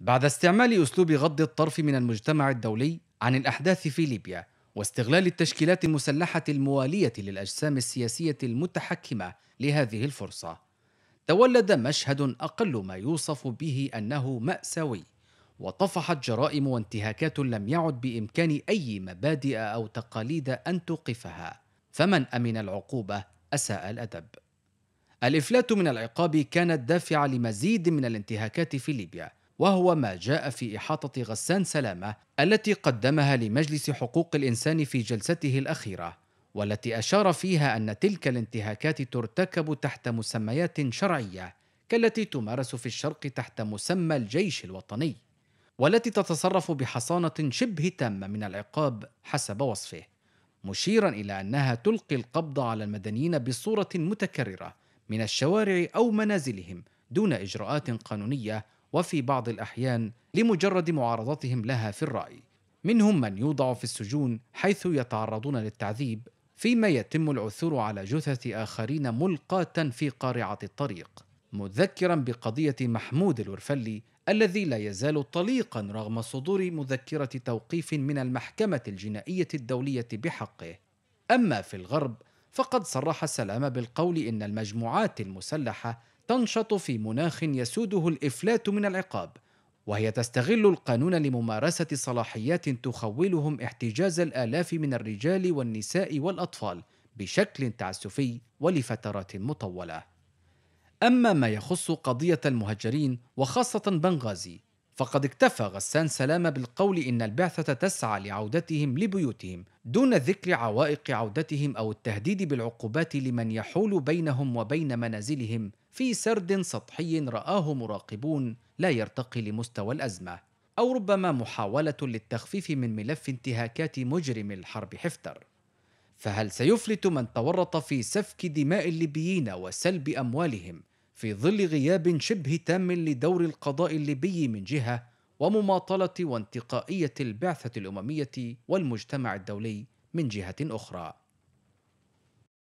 بعد استعمال اسلوب غض الطرف من المجتمع الدولي عن الاحداث في ليبيا واستغلال التشكيلات المسلحه المواليه للاجسام السياسيه المتحكمه لهذه الفرصه تولد مشهد اقل ما يوصف به انه ماساوي وطفحت جرائم وانتهاكات لم يعد بامكان اي مبادئ او تقاليد ان توقفها فمن امن العقوبه اساء الادب الافلات من العقاب كانت دافعه لمزيد من الانتهاكات في ليبيا وهو ما جاء في إحاطة غسان سلامة التي قدمها لمجلس حقوق الإنسان في جلسته الأخيرة والتي أشار فيها أن تلك الانتهاكات ترتكب تحت مسميات شرعية كالتي تمارس في الشرق تحت مسمى الجيش الوطني والتي تتصرف بحصانة شبه تامة من العقاب حسب وصفه مشيرا إلى أنها تلقي القبض على المدنيين بصورة متكررة من الشوارع أو منازلهم دون إجراءات قانونية وفي بعض الأحيان لمجرد معارضتهم لها في الرأي منهم من يوضع في السجون حيث يتعرضون للتعذيب فيما يتم العثور على جثث آخرين ملقاة في قارعة الطريق مذكرا بقضية محمود الورفلي الذي لا يزال طليقا رغم صدور مذكرة توقيف من المحكمة الجنائية الدولية بحقه أما في الغرب فقد صرح السلام بالقول إن المجموعات المسلحة تنشط في مناخ يسوده الافلات من العقاب وهي تستغل القانون لممارسه صلاحيات تخولهم احتجاز الالاف من الرجال والنساء والاطفال بشكل تعسفي ولفترات مطوله اما ما يخص قضيه المهجرين وخاصه بنغازي فقد اكتفى غسان سلامة بالقول إن البعثة تسعى لعودتهم لبيوتهم دون ذكر عوائق عودتهم أو التهديد بالعقوبات لمن يحول بينهم وبين منازلهم في سرد سطحي رآه مراقبون لا يرتقي لمستوى الأزمة أو ربما محاولة للتخفيف من ملف انتهاكات مجرم الحرب حفتر فهل سيفلت من تورط في سفك دماء الليبيين وسلب أموالهم في ظل غياب شبه تام لدور القضاء الليبي من جهة ومماطلة وانتقائية البعثة الأممية والمجتمع الدولي من جهة أخرى